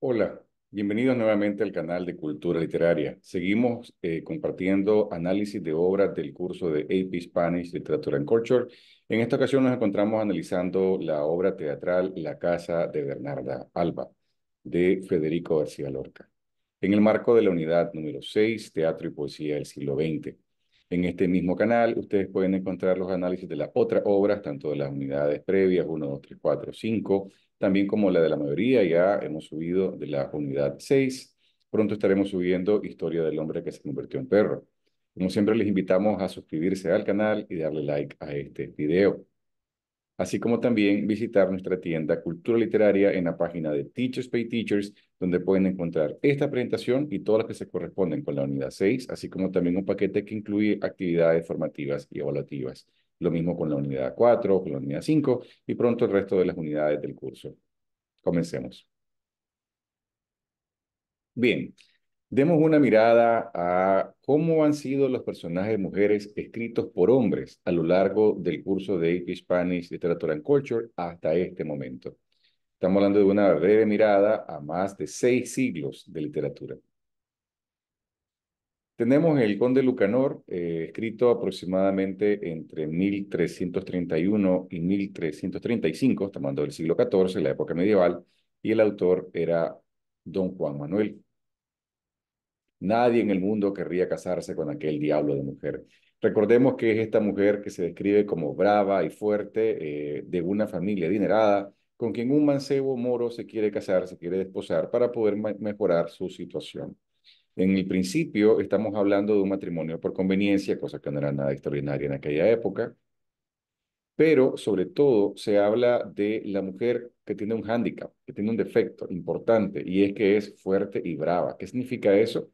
Hola, bienvenidos nuevamente al canal de Cultura Literaria. Seguimos eh, compartiendo análisis de obras del curso de AP Spanish Literature and Culture. En esta ocasión nos encontramos analizando la obra teatral La Casa de Bernarda Alba, de Federico García Lorca, en el marco de la unidad número 6, Teatro y Poesía del siglo XX. En este mismo canal ustedes pueden encontrar los análisis de las otras obras, tanto de las unidades previas 1, 2, 3, 4, 5, también como la de la mayoría, ya hemos subido de la unidad 6. Pronto estaremos subiendo Historia del hombre que se convirtió en perro. Como siempre, les invitamos a suscribirse al canal y darle like a este video. Así como también visitar nuestra tienda Cultura Literaria en la página de Teachers Pay Teachers, donde pueden encontrar esta presentación y todas las que se corresponden con la unidad 6, así como también un paquete que incluye actividades formativas y evaluativas. Lo mismo con la unidad 4, con la unidad 5 y pronto el resto de las unidades del curso. Comencemos. Bien, demos una mirada a cómo han sido los personajes mujeres escritos por hombres a lo largo del curso de Spanish Literature and Culture hasta este momento. Estamos hablando de una breve mirada a más de seis siglos de literatura. Tenemos el Conde Lucanor, eh, escrito aproximadamente entre 1331 y 1335, estamos hablando siglo XIV, la época medieval, y el autor era don Juan Manuel. Nadie en el mundo querría casarse con aquel diablo de mujer. Recordemos que es esta mujer que se describe como brava y fuerte, eh, de una familia adinerada, con quien un mancebo moro se quiere casar, se quiere desposar para poder mejorar su situación. En el principio estamos hablando de un matrimonio por conveniencia, cosa que no era nada extraordinaria en aquella época, pero sobre todo se habla de la mujer que tiene un hándicap, que tiene un defecto importante, y es que es fuerte y brava. ¿Qué significa eso?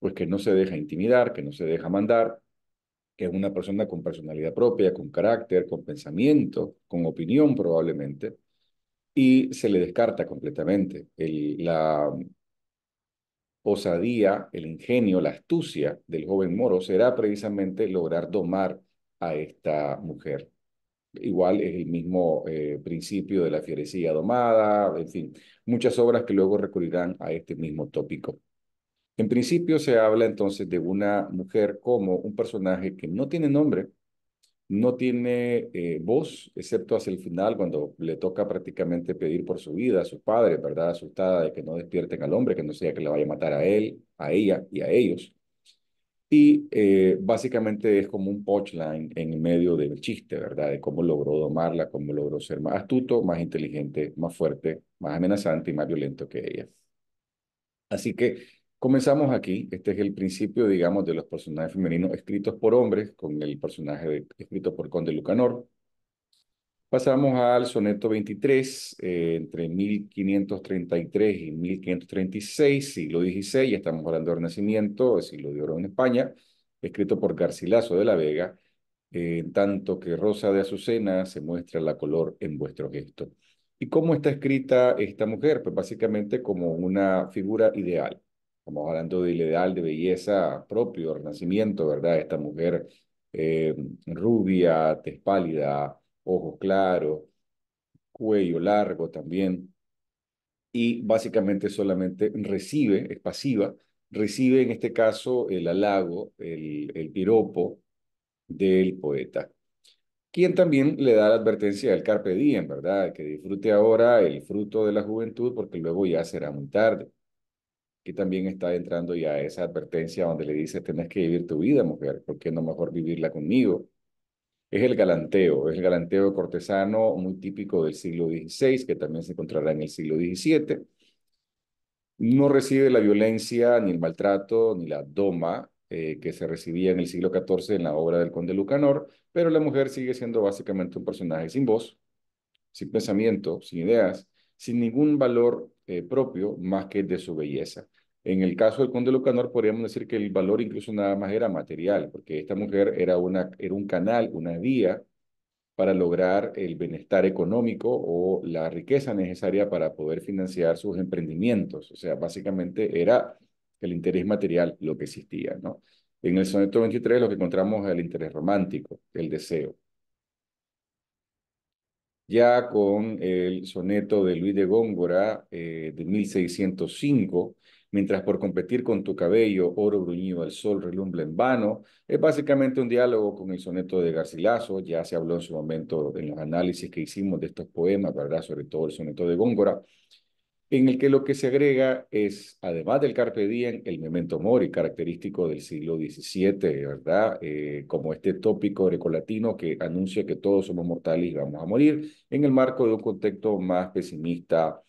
Pues que no se deja intimidar, que no se deja mandar, que es una persona con personalidad propia, con carácter, con pensamiento, con opinión probablemente, y se le descarta completamente. la osadía, el ingenio, la astucia del joven moro será precisamente lograr domar a esta mujer. Igual es el mismo eh, principio de la fierecía domada, en fin, muchas obras que luego recurrirán a este mismo tópico. En principio se habla entonces de una mujer como un personaje que no tiene nombre, no tiene eh, voz, excepto hacia el final, cuando le toca prácticamente pedir por su vida a sus padres, ¿verdad? Asustada de que no despierten al hombre, que no sea que le vaya a matar a él, a ella y a ellos. Y eh, básicamente es como un punchline en medio del chiste, ¿verdad? De cómo logró domarla, cómo logró ser más astuto, más inteligente, más fuerte, más amenazante y más violento que ella. Así que Comenzamos aquí, este es el principio, digamos, de los personajes femeninos escritos por hombres, con el personaje escrito por Conde Lucanor. Pasamos al soneto 23, eh, entre 1533 y 1536, siglo XVI, estamos hablando del Renacimiento, el siglo de oro en España, escrito por Garcilaso de la Vega, eh, en tanto que Rosa de Azucena se muestra la color en vuestro gesto. ¿Y cómo está escrita esta mujer? Pues básicamente como una figura ideal Estamos hablando del ideal de belleza propio, renacimiento, ¿verdad? Esta mujer eh, rubia, tez pálida, ojos claros, cuello largo también. Y básicamente solamente recibe, es pasiva, recibe en este caso el halago, el, el piropo del poeta quien también le da la advertencia del carpe diem, ¿verdad? Que disfrute ahora el fruto de la juventud porque luego ya será muy tarde que también está entrando ya esa advertencia donde le dice, tenés que vivir tu vida, mujer, ¿por qué no mejor vivirla conmigo? Es el galanteo, es el galanteo cortesano muy típico del siglo XVI, que también se encontrará en el siglo XVII. No recibe la violencia, ni el maltrato, ni la doma eh, que se recibía en el siglo XIV en la obra del conde Lucanor, pero la mujer sigue siendo básicamente un personaje sin voz, sin pensamiento, sin ideas, sin ningún valor eh, propio más que de su belleza. En el caso del conde Lucanor, podríamos decir que el valor incluso nada más era material, porque esta mujer era, una, era un canal, una vía para lograr el bienestar económico o la riqueza necesaria para poder financiar sus emprendimientos. O sea, básicamente era el interés material lo que existía, ¿no? En el soneto 23 lo que encontramos es el interés romántico, el deseo. Ya con el soneto de Luis de Góngora eh, de 1605, mientras por competir con tu cabello, oro bruñido al sol, relumbra en vano, es básicamente un diálogo con el soneto de Garcilaso, ya se habló en su momento en los análisis que hicimos de estos poemas, ¿verdad? Sobre todo el soneto de Góngora, en el que lo que se agrega es, además del carpe diem, el memento mori, característico del siglo XVII, ¿verdad? Eh, como este tópico grecolatino que anuncia que todos somos mortales y vamos a morir, en el marco de un contexto más pesimista,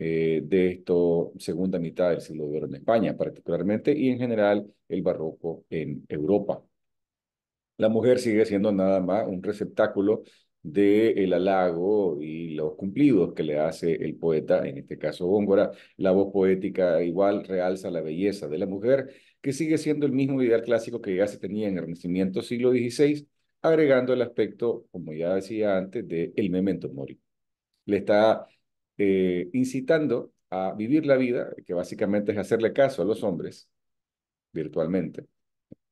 eh, de esto segunda mitad del siglo de oro en España particularmente y en general el barroco en Europa. La mujer sigue siendo nada más un receptáculo de el halago y los cumplidos que le hace el poeta, en este caso Góngora. La voz poética igual realza la belleza de la mujer, que sigue siendo el mismo ideal clásico que ya se tenía en el Renacimiento siglo XVI, agregando el aspecto, como ya decía antes, de el memento mori. Le está eh, incitando a vivir la vida, que básicamente es hacerle caso a los hombres, virtualmente,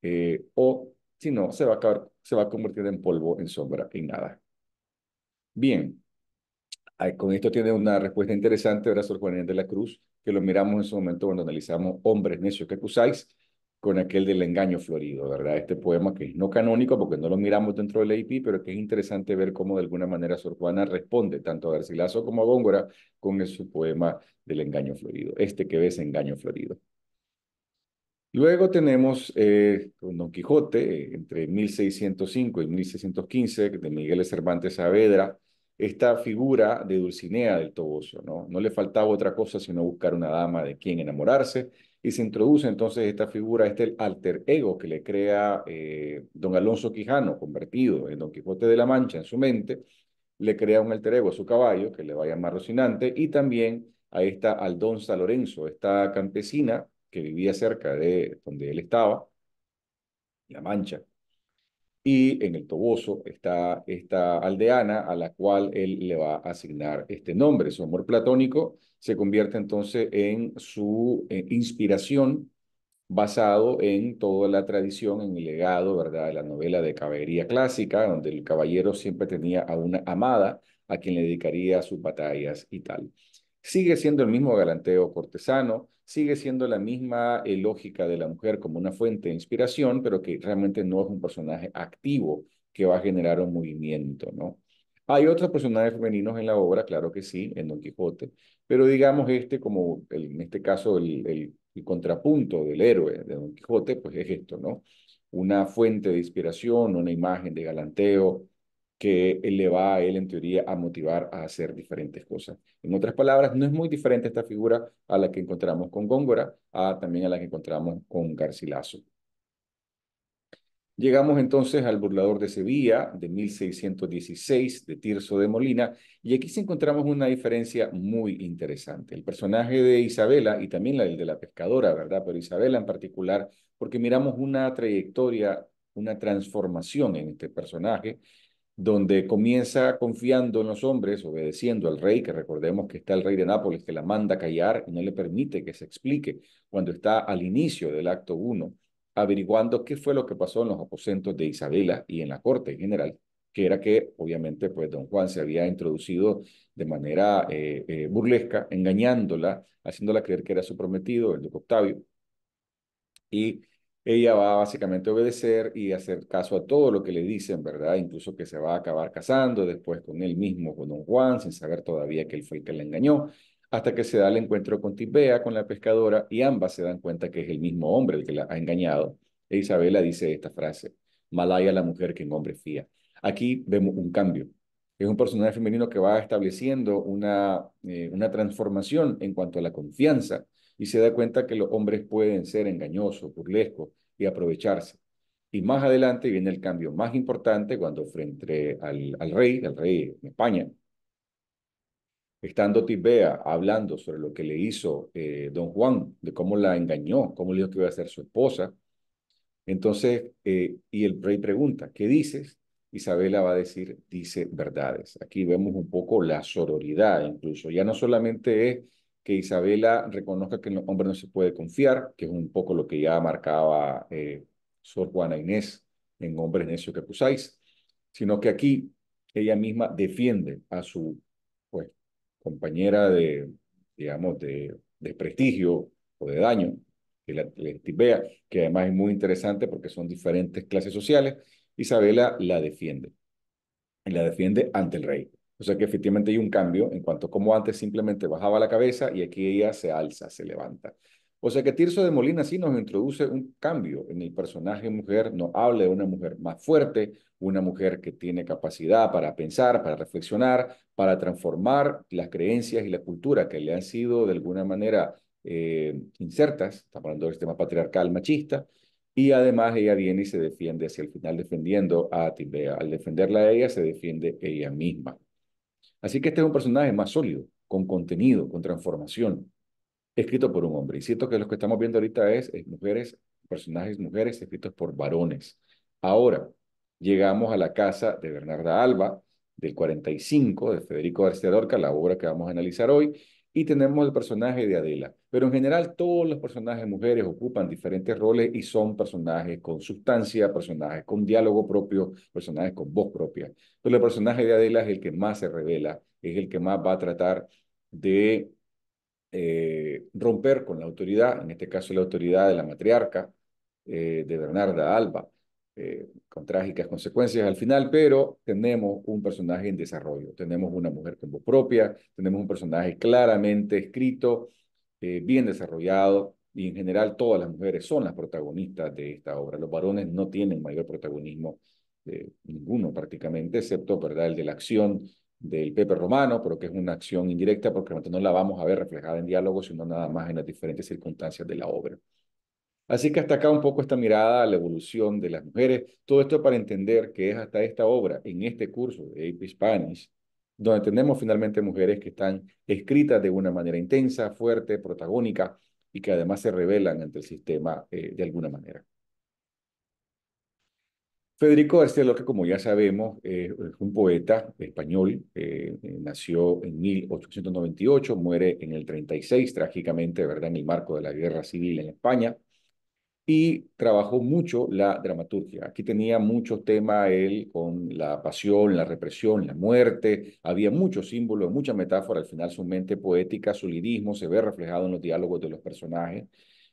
eh, o si no, se va, a se va a convertir en polvo, en sombra, en nada. Bien, con esto tiene una respuesta interesante, ¿verdad, Sor Juan de la Cruz? Que lo miramos en su momento cuando analizamos hombres necios que acusáis, con aquel del engaño florido, ¿verdad? Este poema que es no canónico porque no lo miramos dentro del IP, pero que es interesante ver cómo de alguna manera Sor Juana responde tanto a Garcilaso como a Góngora con su poema del engaño florido, este que ves engaño florido. Luego tenemos eh, con Don Quijote, entre 1605 y 1615, de Miguel Cervantes Saavedra, esta figura de Dulcinea del Toboso, ¿no? No le faltaba otra cosa sino buscar una dama de quien enamorarse, y se introduce entonces esta figura, este alter ego que le crea eh, don Alonso Quijano, convertido en Don Quijote de la Mancha en su mente, le crea un alter ego a su caballo, que le va a llamar Rocinante, y también a esta Aldonza Lorenzo, esta campesina que vivía cerca de donde él estaba, La Mancha. Y en el Toboso está esta aldeana a la cual él le va a asignar este nombre, su amor platónico se convierte entonces en su eh, inspiración basado en toda la tradición, en el legado, ¿verdad?, de la novela de caballería clásica, donde el caballero siempre tenía a una amada a quien le dedicaría sus batallas y tal. Sigue siendo el mismo galanteo cortesano, sigue siendo la misma eh, lógica de la mujer como una fuente de inspiración, pero que realmente no es un personaje activo que va a generar un movimiento, ¿no? Hay otros personajes femeninos en la obra, claro que sí, en Don Quijote, pero digamos este como, en este caso, el, contrapunto del héroe de Don Quijote, pues es esto, ¿no? Una fuente de inspiración, una imagen de galanteo, que le va a él, en teoría, a motivar a hacer diferentes cosas. En otras palabras, no es muy diferente esta figura a la que encontramos con Góngora, a también a la que encontramos con Garcilaso. Llegamos entonces al burlador de Sevilla de 1616 de Tirso de Molina y aquí se encontramos una diferencia muy interesante. El personaje de Isabela y también el de la pescadora, ¿verdad? Pero Isabela en particular, porque miramos una trayectoria, una transformación en este personaje, donde comienza confiando en los hombres, obedeciendo al rey, que recordemos que está el rey de Nápoles que la manda callar y no le permite que se explique cuando está al inicio del acto 1 averiguando qué fue lo que pasó en los aposentos de Isabela y en la corte en general, que era que obviamente pues don Juan se había introducido de manera eh, eh, burlesca, engañándola, haciéndola creer que era su prometido, el duque Octavio, y ella va básicamente a obedecer y hacer caso a todo lo que le dicen, ¿verdad? Incluso que se va a acabar casando después con él mismo, con don Juan, sin saber todavía que él fue el que la engañó, hasta que se da el encuentro con Tibea, con la pescadora, y ambas se dan cuenta que es el mismo hombre el que la ha engañado. E Isabela dice esta frase, malaya la mujer que en hombre fía. Aquí vemos un cambio. Es un personaje femenino que va estableciendo una, eh, una transformación en cuanto a la confianza y se da cuenta que los hombres pueden ser engañosos, burlescos y aprovecharse. Y más adelante viene el cambio más importante cuando frente al, al rey, al rey de España, estando Tibea hablando sobre lo que le hizo eh, don Juan, de cómo la engañó, cómo le dijo que iba a ser su esposa. Entonces, eh, y el rey pregunta, ¿qué dices? Isabela va a decir, dice verdades. Aquí vemos un poco la sororidad incluso. Ya no solamente es que Isabela reconozca que el hombre no se puede confiar, que es un poco lo que ya marcaba eh, Sor Juana Inés en Hombres Necios que acusáis, sino que aquí ella misma defiende a su compañera de, digamos, de, de prestigio o de daño, que la, que además es muy interesante porque son diferentes clases sociales, Isabela la defiende, la defiende ante el rey. O sea que efectivamente hay un cambio en cuanto como antes simplemente bajaba la cabeza y aquí ella se alza, se levanta. O sea que Tirso de Molina sí nos introduce un cambio en el personaje mujer, nos habla de una mujer más fuerte, una mujer que tiene capacidad para pensar, para reflexionar, para transformar las creencias y la cultura que le han sido de alguna manera eh, insertas, estamos hablando del sistema patriarcal machista, y además ella viene y se defiende hacia el final defendiendo a Timbea. Eh, al defenderla a ella, se defiende ella misma. Así que este es un personaje más sólido, con contenido, con transformación escrito por un hombre. Y siento que lo que estamos viendo ahorita es, mujeres, personajes mujeres escritos por varones. Ahora, llegamos a la casa de Bernarda Alba, del 45, de Federico García Lorca, la obra que vamos a analizar hoy, y tenemos el personaje de Adela. Pero en general todos los personajes mujeres ocupan diferentes roles y son personajes con sustancia, personajes con diálogo propio, personajes con voz propia. Pero el personaje de Adela es el que más se revela, es el que más va a tratar de eh, romper con la autoridad, en este caso la autoridad de la matriarca, eh, de Bernarda Alba, eh, con trágicas consecuencias al final, pero tenemos un personaje en desarrollo, tenemos una mujer con voz propia, tenemos un personaje claramente escrito, bien desarrollado, y en general todas las mujeres son las protagonistas de esta obra. Los varones no tienen mayor protagonismo, ninguno prácticamente, excepto el de la acción del Pepe Romano, pero que es una acción indirecta porque no la vamos a ver reflejada en diálogo, sino nada más en las diferentes circunstancias de la obra. Así que hasta acá un poco esta mirada a la evolución de las mujeres, todo esto para entender que es hasta esta obra, en este curso de AP Spanish, donde tenemos finalmente mujeres que están escritas de una manera intensa, fuerte, protagónica y que además se revelan ante el sistema eh, de alguna manera. Federico García Lorca, como ya sabemos, eh, es un poeta español, eh, eh, nació en 1898, muere en el 36, trágicamente, ¿verdad?, en el marco de la guerra civil en España, y trabajó mucho la dramaturgia. Aquí tenía muchos temas él con la pasión, la represión, la muerte, había muchos símbolos, muchas metáforas, al final su mente poética, su lirismo se ve reflejado en los diálogos de los personajes,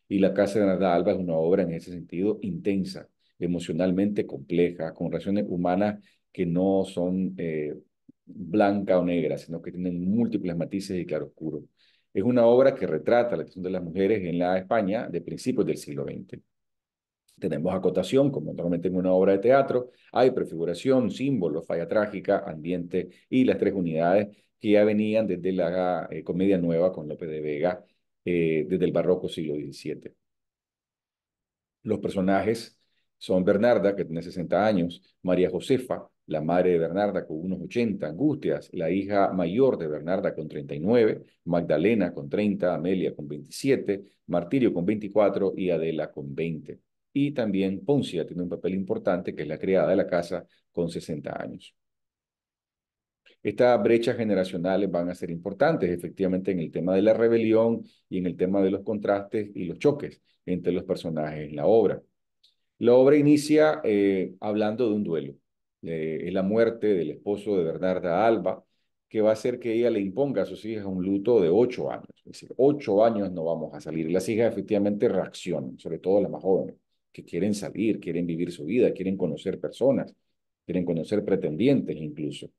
y La Casa de Nada Alba es una obra en ese sentido intensa emocionalmente compleja, con relaciones humanas que no son eh, blanca o negra, sino que tienen múltiples matices y claroscuros. Es una obra que retrata la situación de las mujeres en la España de principios del siglo XX. Tenemos acotación, como normalmente en una obra de teatro, hay prefiguración, símbolo, falla trágica, ambiente y las tres unidades que ya venían desde la eh, comedia nueva con López de Vega, eh, desde el barroco siglo XVII. Los personajes son Bernarda, que tiene 60 años, María Josefa, la madre de Bernarda, con unos 80, Angustias, la hija mayor de Bernarda, con 39, Magdalena, con 30, Amelia, con 27, Martirio, con 24 y Adela, con 20. Y también Poncia tiene un papel importante, que es la criada de la casa, con 60 años. Estas brechas generacionales van a ser importantes, efectivamente, en el tema de la rebelión y en el tema de los contrastes y los choques entre los personajes en la obra. La obra inicia eh, hablando de un duelo. Eh, es la muerte del esposo de Bernarda Alba, que va a hacer que ella le imponga a sus hijas un luto de ocho años. Es decir, ocho años no vamos a salir. Las hijas efectivamente reaccionan, sobre todo las más jóvenes, que quieren salir, quieren vivir su vida, quieren conocer personas, quieren conocer pretendientes incluso.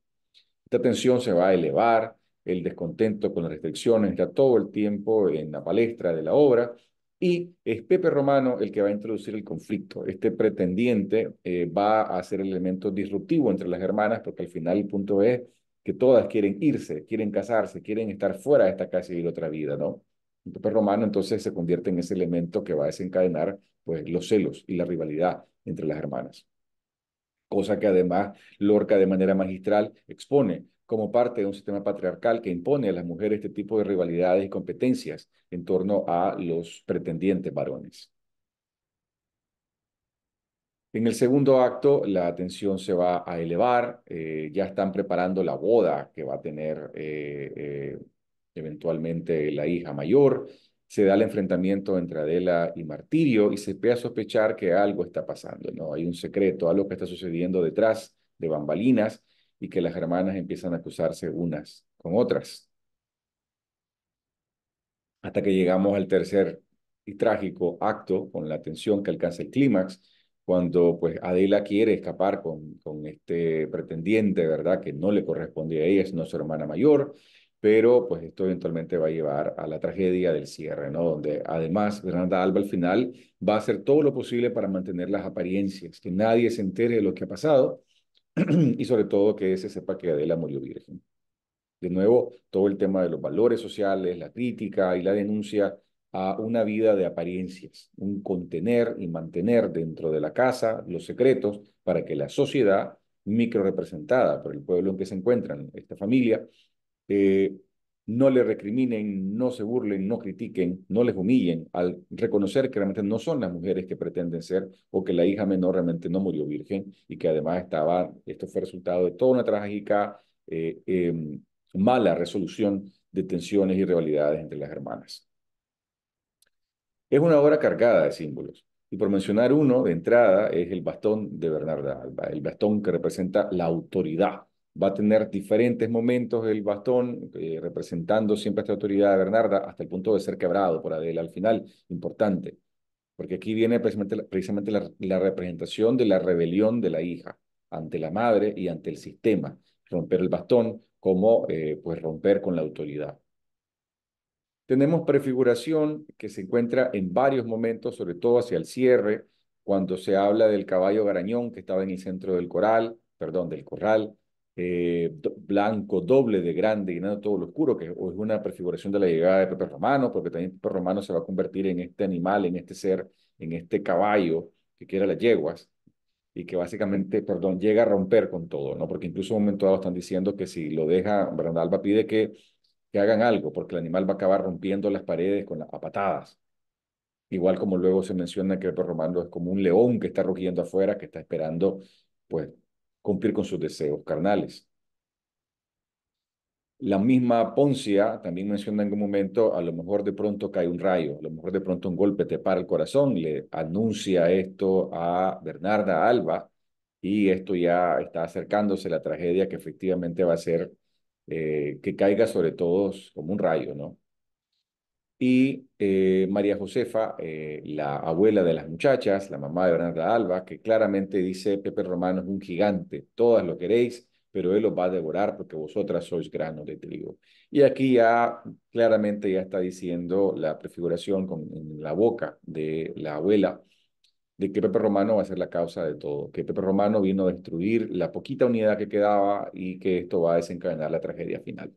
Esta tensión se va a elevar, el descontento con las restricciones está todo el tiempo en la palestra de la obra y es Pepe Romano el que va a introducir el conflicto. Este pretendiente eh, va a ser el elemento disruptivo entre las hermanas, porque al final el punto es que todas quieren irse, quieren casarse, quieren estar fuera de esta casa y vivir otra vida, ¿no? Pepe Romano entonces se convierte en ese elemento que va a desencadenar pues, los celos y la rivalidad entre las hermanas. Cosa que además Lorca de manera magistral expone como parte de un sistema patriarcal que impone a las mujeres este tipo de rivalidades y competencias en torno a los pretendientes varones. En el segundo acto, la atención se va a elevar, eh, ya están preparando la boda que va a tener eh, eh, eventualmente la hija mayor, se da el enfrentamiento entre Adela y Martirio y se ve a sospechar que algo está pasando, ¿no? Hay un secreto, algo que está sucediendo detrás de bambalinas y que las hermanas empiezan a acusarse unas con otras. Hasta que llegamos al tercer y trágico acto con la tensión que alcanza el clímax, cuando pues Adela quiere escapar con, con este pretendiente, ¿verdad? Que no le corresponde a ella, es no su hermana mayor, pero pues esto eventualmente va a llevar a la tragedia del cierre, ¿no? Donde además Fernanda Alba al final va a hacer todo lo posible para mantener las apariencias, que nadie se entere de lo que ha pasado, y sobre todo que se sepa que Adela murió virgen. De nuevo, todo el tema de los valores sociales, la crítica y la denuncia a una vida de apariencias, un contener y mantener dentro de la casa los secretos para que la sociedad microrepresentada por el pueblo en que se encuentran esta familia eh, no le recriminen, no se burlen, no critiquen, no les humillen, al reconocer que realmente no son las mujeres que pretenden ser o que la hija menor realmente no murió virgen y que además estaba, esto fue resultado de toda una trágica, eh, em, mala resolución de tensiones y rivalidades entre las hermanas. Es una obra cargada de símbolos. Y por mencionar uno de entrada es el bastón de Bernarda Alba, el bastón que representa la autoridad va a tener diferentes momentos el bastón, eh, representando siempre esta autoridad de Bernarda, hasta el punto de ser quebrado por Adela al final, importante, porque aquí viene precisamente, la, representación de la rebelión de la hija ante la madre y ante el sistema, romper el bastón como eh, pues romper con la autoridad. Tenemos prefiguración que se encuentra en varios momentos, sobre todo hacia el cierre, cuando se habla del caballo garañón que estaba en el centro del corral perdón, del corral, eh, blanco doble de grande y llenando todo lo oscuro, que es una prefiguración de la llegada de Pepe Romano, porque también Pepe Romano se va a convertir en este animal, en este ser, en este caballo que quiere las yeguas y que básicamente, perdón, llega a romper con todo, ¿no? Porque incluso en un momento dado están diciendo que si lo deja, Brandalba pide que, que hagan algo, porque el animal va a acabar rompiendo las paredes con las patadas. Igual como luego se menciona que Pepe Romano es como un león que está rugiendo afuera, que está esperando, pues, cumplir con sus deseos carnales. La misma Poncia también menciona en algún momento, a lo mejor de pronto cae un rayo, a lo mejor de pronto un golpe te para el corazón, le anuncia esto a Bernarda Alba y esto ya está acercándose la tragedia que efectivamente va a ser eh, que caiga sobre todos como un rayo, ¿no? y eh, María Josefa, eh, la abuela de las muchachas, la mamá de Bernarda Alba, que claramente dice, Pepe Romano es un gigante, todas lo queréis, pero él os va a devorar porque vosotras sois granos de trigo. Y aquí ya claramente ya está diciendo la prefiguración con, la boca de la abuela de que Pepe Romano va a ser la causa de todo, que Pepe Romano vino a destruir la poquita unidad que quedaba y que esto va a desencadenar la tragedia final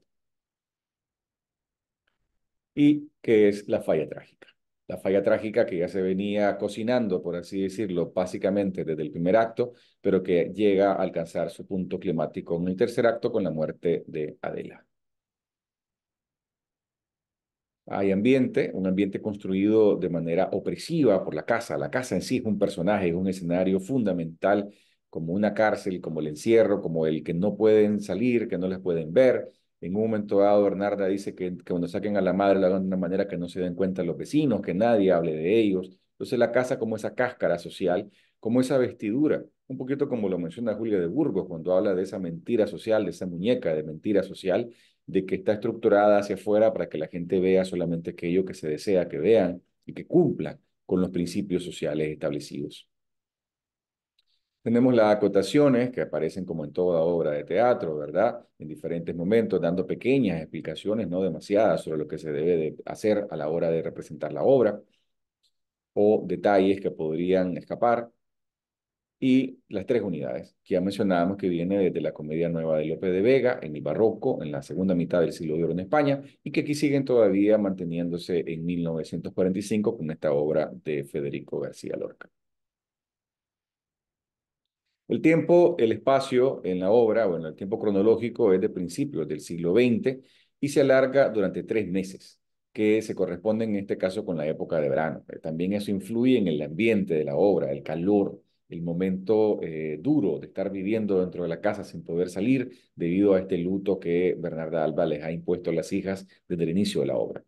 y que es la falla trágica. La falla trágica que ya se venía cocinando, por así decirlo, básicamente desde el primer acto, pero que llega a alcanzar su punto climático en el tercer acto con la muerte de Adela. Hay ambiente, un ambiente construido de manera opresiva por la casa. La casa en sí es un personaje, es un escenario fundamental como una cárcel, como el encierro, como el que no pueden salir, que no les pueden ver, en un momento dado, Bernarda dice que, cuando saquen a la madre la hagan de una manera que no se den cuenta los vecinos, que nadie hable de ellos. Entonces la casa como esa cáscara social, como esa vestidura, un poquito como lo menciona Julia de Burgos cuando habla de esa mentira social, de esa muñeca de mentira social, de que está estructurada hacia afuera para que la gente vea solamente aquello que se desea que vean y que cumplan con los principios sociales establecidos. Tenemos las acotaciones que aparecen como en toda obra de teatro, ¿verdad? En diferentes momentos, dando pequeñas explicaciones, no demasiadas, sobre lo que se debe hacer a la hora de representar la obra, o detalles que podrían escapar. Y las tres unidades que ya mencionábamos que viene desde la comedia nueva de Lope de Vega en el barroco, en la segunda mitad del siglo de en España, y que aquí siguen todavía manteniéndose en 1945 con esta obra de Federico García Lorca. El tiempo, el espacio en la obra, o en el tiempo cronológico es de principios del siglo XX y se alarga durante tres meses, que se corresponde en este caso con la época de verano. Eh, también eso influye en el ambiente de la obra, el calor, el momento eh, duro de estar viviendo dentro de la casa sin poder salir debido a este luto que Bernarda Álvarez ha impuesto a las hijas desde el inicio de la obra.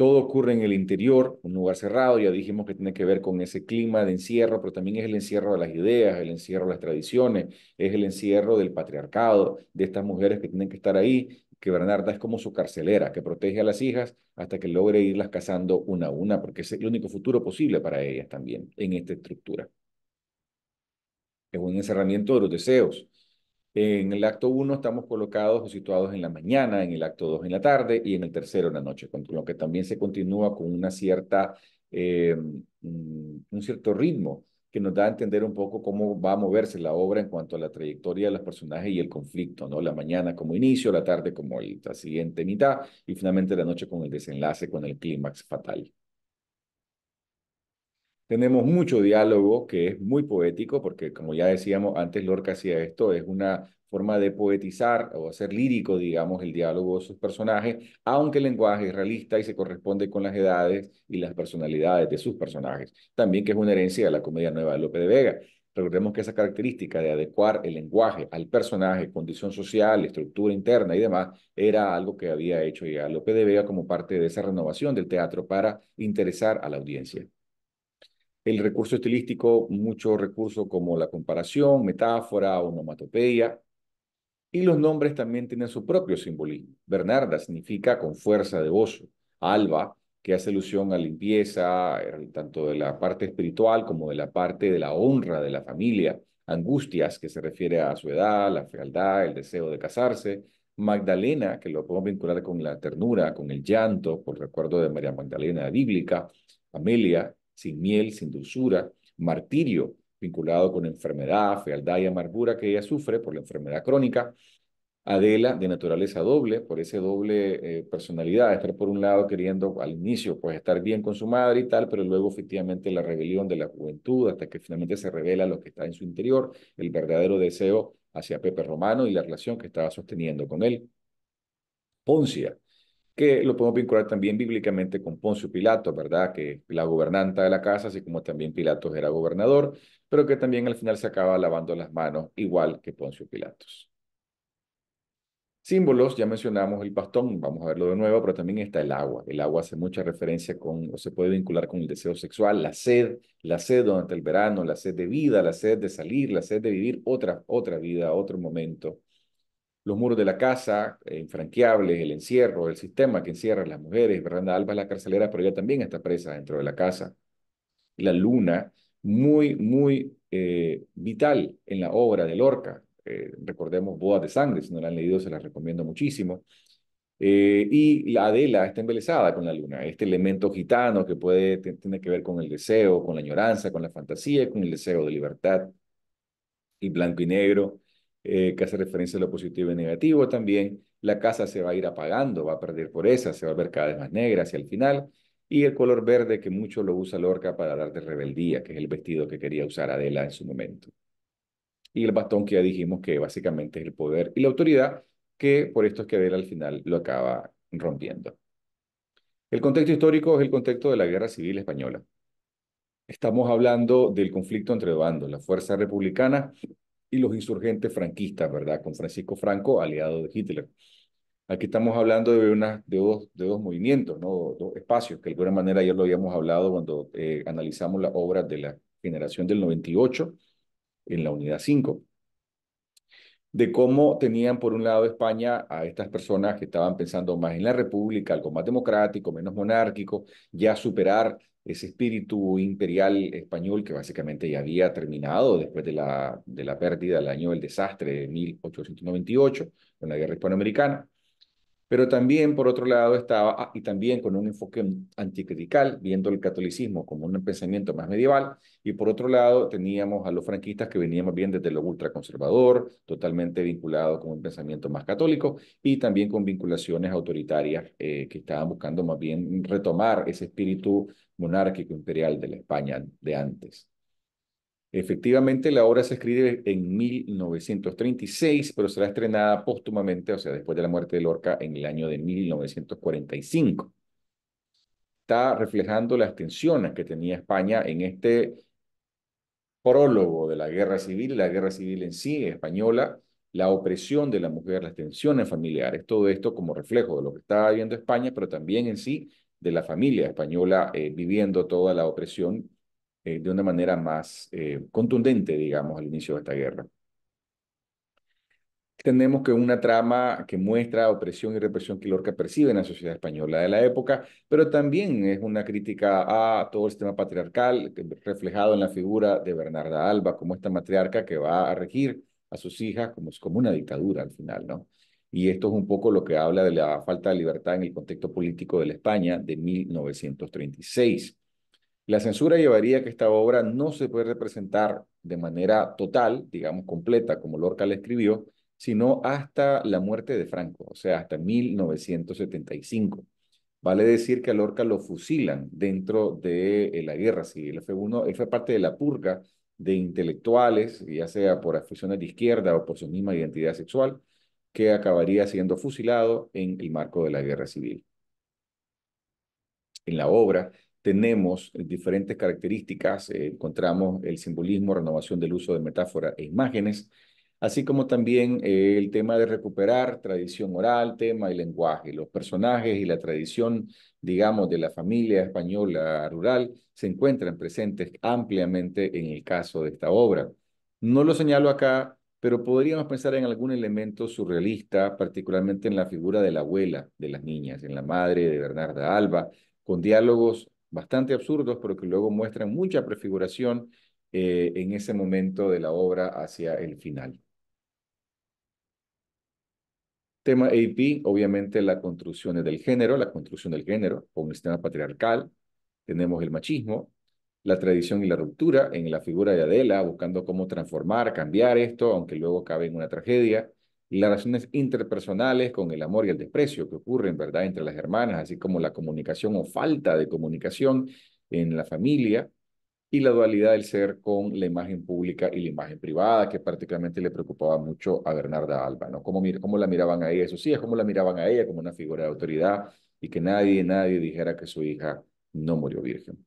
Todo ocurre en el interior, un lugar cerrado, ya dijimos que tiene que ver con ese clima de encierro, pero también es el encierro de las ideas, el encierro de las tradiciones, es el encierro del patriarcado, de estas mujeres que tienen que estar ahí, que Bernarda es como su carcelera, que protege a las hijas hasta que logre irlas casando una a una, porque es el único futuro posible para ellas también en esta estructura. Es un encerramiento de los deseos, en el acto 1 estamos colocados o situados en la mañana, en el acto 2 en la tarde y en el tercero en la noche, con lo que también se continúa con una cierta, eh, mm, un cierto ritmo que nos da a entender un poco cómo va a moverse la obra en cuanto a la trayectoria de los personajes y el conflicto, ¿no? La mañana como inicio, la tarde como la siguiente mitad y finalmente la noche con el desenlace, con el clímax fatal. Tenemos mucho diálogo que es muy poético, porque como ya decíamos antes, Lorca hacía esto, es una forma de poetizar o hacer lírico, digamos, el diálogo de sus personajes, aunque el lenguaje es realista y se corresponde con las edades y las personalidades de sus personajes. También que es una herencia de la comedia nueva de Lope de Vega. Recordemos que esa característica de adecuar el lenguaje al personaje, condición social, estructura interna y demás, era algo que había hecho ya Lope de Vega como parte de esa renovación del teatro para interesar a la audiencia el recurso estilístico, muchos recursos como la comparación, metáfora, onomatopeya. Y los nombres también tienen su propio simbolismo. Bernarda significa con fuerza de oso. Alba, que hace alusión a limpieza, eh, tanto de la parte espiritual como de la parte de la honra de la familia. Angustias, que se refiere a su edad, la fealdad, el deseo de casarse. Magdalena, que lo podemos vincular con la ternura, con el llanto, por recuerdo de María Magdalena bíblica. Amelia, sin miel, sin dulzura, martirio vinculado con enfermedad, fealdad y amargura que ella sufre por la enfermedad crónica, Adela de naturaleza doble, por ese doble eh, personalidad, estar por un lado queriendo al inicio pues estar bien con su madre y tal, pero luego efectivamente la rebelión de la juventud hasta que finalmente se revela lo que está en su interior, el verdadero deseo hacia Pepe Romano y la relación que estaba sosteniendo con él. Poncia, que lo podemos vincular también bíblicamente con Poncio Pilato, ¿verdad? Que la gobernanta de la casa, así como también Pilatos era gobernador, pero que también al final se acaba lavando las manos, igual que Poncio Pilatos. Símbolos, ya mencionamos el pastón, vamos a verlo de nuevo, pero también está el agua. El agua hace mucha referencia con, o se puede vincular con el deseo sexual, la sed, la sed durante el verano, la sed de vida, la sed de salir, la sed de vivir otra, otra vida, otro momento los muros de la casa, eh, infranqueables, el encierro, el sistema que encierra a las mujeres. Fernanda Alba es la carcelera, pero ella también está presa dentro de la casa. La luna, muy, muy eh, vital en la obra de Lorca. Eh, recordemos Bodas de Sangre, si no la han leído, se la recomiendo muchísimo. y la Adela está embelesada con la luna, este elemento gitano que puede, tiene que ver con el deseo, con la añoranza, con la fantasía, con el deseo de libertad. Y blanco y negro, eh, que hace referencia a lo positivo y negativo también. La casa se va a ir apagando, va a perder por esa, se va a ver cada vez más negra hacia el final. Y el color verde que mucho lo usa Lorca para dar de rebeldía, que es el vestido que quería usar Adela en su momento. Y el bastón que ya dijimos que básicamente es el poder y la autoridad, que por esto es que Adela al final lo acaba rompiendo. El contexto histórico es el contexto de la Guerra Civil Española. Estamos hablando del conflicto entre bandos, la fuerza republicana y los insurgentes franquistas, ¿verdad? Con Francisco Franco, aliado de Hitler. Aquí estamos hablando de, una, de, dos, de dos movimientos, ¿no? dos espacios, que de alguna manera ya lo habíamos hablado cuando eh, analizamos la obra de la generación del 98 en la unidad 5 de cómo tenían por un lado España a estas personas que estaban pensando más en la república, algo más democrático, menos monárquico, ya superar ese espíritu imperial español que básicamente ya había terminado después de la, de la pérdida del año del desastre de 1898 con la guerra hispanoamericana. Pero también, por otro lado, estaba, ah, y también con un enfoque anticritical, viendo el catolicismo como un pensamiento más medieval, y por otro lado teníamos a los franquistas que venían más bien desde lo ultraconservador, totalmente vinculado con un pensamiento más católico, y también con vinculaciones autoritarias eh, que estaban buscando más bien retomar ese espíritu monárquico imperial de la España de antes. Efectivamente, la obra se escribe en 1936, pero será estrenada póstumamente, o sea, después de la muerte de Lorca, en el año de 1945. Está reflejando las tensiones que tenía España en este prólogo de la guerra civil, la guerra civil en sí española, la opresión de la mujer, las tensiones familiares, todo esto como reflejo de lo que estaba viviendo España, pero también en sí de la familia española eh, viviendo toda la opresión eh, de una manera más eh, contundente, digamos, al inicio de esta guerra. Tenemos que una trama que muestra opresión y represión que Lorca percibe en la sociedad española de la época, pero también es una crítica a todo el sistema patriarcal reflejado en la figura de Bernarda Alba como esta matriarca que va a regir a sus hijas como, como una dictadura al final, ¿no? Y esto es un poco lo que habla de la falta de libertad en el contexto político de la España de 1936. La censura llevaría a que esta obra no se puede representar de manera total, digamos completa, como Lorca la escribió, sino hasta la muerte de Franco, o sea, hasta 1975. Vale decir que a Lorca lo fusilan dentro de eh, la guerra civil. Él fue, él fue parte de la purga de intelectuales, ya sea por aficiones de izquierda o por su misma identidad sexual, que acabaría siendo fusilado en el marco de la guerra civil. En la obra tenemos eh, diferentes características, eh, encontramos el simbolismo, renovación del uso de metáfora e imágenes, así como también eh, el tema de recuperar tradición oral, tema y lenguaje. Los personajes y la tradición, digamos, de la familia española rural se encuentran presentes ampliamente en el caso de esta obra. No lo señalo acá, pero podríamos pensar en algún elemento surrealista, particularmente en la figura de la abuela de las niñas, en la madre de Bernarda Alba, con diálogos bastante absurdos, pero que luego muestran mucha prefiguración eh, en ese momento de la obra hacia el final. Tema AP, obviamente la construcción del género, la construcción del género con un sistema patriarcal, tenemos el machismo, la tradición y la ruptura en la figura de Adela, buscando cómo transformar, cambiar esto, aunque luego cabe en una tragedia las relaciones interpersonales con el amor y el desprecio que ocurren, ¿verdad?, entre las hermanas, así como la comunicación o falta de comunicación en la familia y la dualidad del ser con la imagen pública y la imagen privada, que particularmente le preocupaba mucho a Bernarda Alba, ¿no? ¿Cómo, cómo la miraban a ella, eso sí, es cómo la miraban a ella como una figura de autoridad y que nadie, nadie dijera que su hija no murió virgen.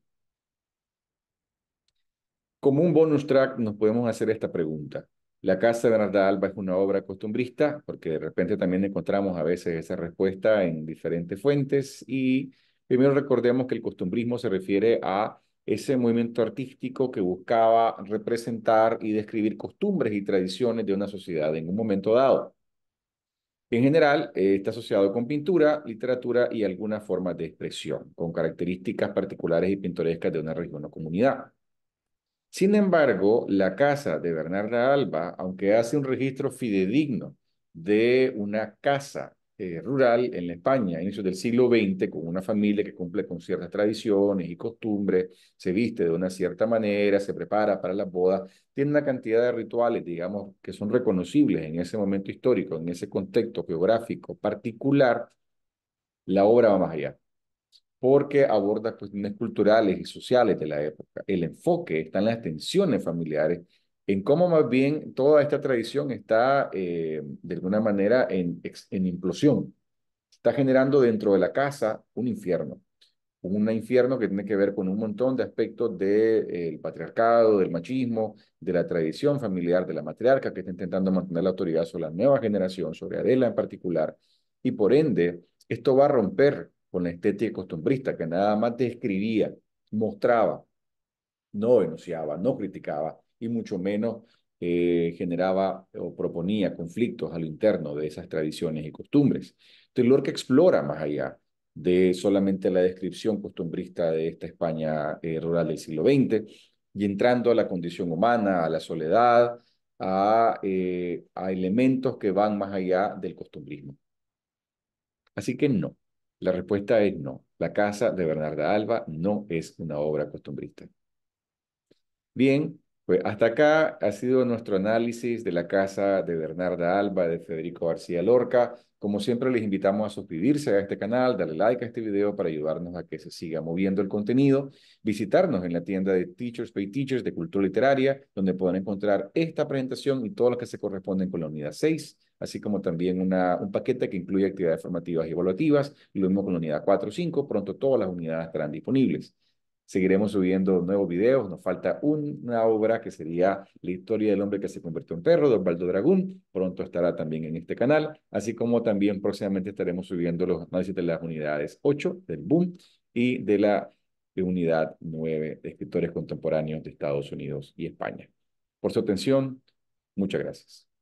Como un bonus track nos podemos hacer esta pregunta. La Casa de Bernarda Alba es una obra costumbrista, porque de repente también encontramos a veces esa respuesta en diferentes fuentes. Y primero recordemos que el costumbrismo se refiere a ese movimiento artístico que buscaba representar y describir costumbres y tradiciones de una sociedad en un momento dado. En general, eh, está asociado con pintura, literatura y algunas formas de expresión, con características particulares y pintorescas de una región o comunidad. Sin embargo, la casa de Bernarda Alba, aunque hace un registro fidedigno de una casa eh, rural en España, a inicios del siglo XX, con una familia que cumple con ciertas tradiciones y costumbres, se viste de una cierta manera, se prepara para la boda, tiene una cantidad de rituales, digamos, que son reconocibles en ese momento histórico, en ese contexto geográfico particular, la obra va más allá porque aborda cuestiones culturales y sociales de la época. El enfoque está en las tensiones familiares, en cómo más bien toda esta tradición está eh, de alguna manera en, en implosión. Está generando dentro de la casa un infierno, un infierno que tiene que ver con un montón de aspectos del eh, patriarcado, del machismo, de la tradición familiar de la matriarca que está intentando mantener la autoridad sobre la nueva generación, sobre Adela en particular, y por ende esto va a romper con la estética costumbrista, que nada más describía, mostraba, no enunciaba, no criticaba y mucho menos eh, generaba o proponía conflictos a lo interno de esas tradiciones y costumbres. Entonces que explora más allá de solamente la descripción costumbrista de esta España eh, rural del siglo XX y entrando a la condición humana, a la soledad, eh, a elementos que van más allá del costumbrismo. Así que no, la respuesta es no. La casa de Bernarda Alba no es una obra costumbrista. Bien, pues hasta acá ha sido nuestro análisis de la casa de Bernarda Alba, de Federico García Lorca. Como siempre, les invitamos a suscribirse a este canal, darle like a este video para ayudarnos a que se siga moviendo el contenido, visitarnos en la tienda de Teachers Pay Teachers de Cultura Literaria, donde pueden encontrar esta presentación y todas las que se corresponden con la unidad 6, así como también un paquete que incluye actividades formativas y evaluativas, y lo mismo con la unidad 4 y 5. Pronto todas las unidades estarán disponibles. Seguiremos subiendo nuevos videos. Nos falta una obra que sería La historia del hombre que se convirtió en perro de Osvaldo Dragún. Pronto estará también en este canal, así como también próximamente estaremos subiendo los análisis de las unidades 8 del Boom y de la unidad 9 de escritores contemporáneos de Estados Unidos y España. Por su atención, muchas gracias.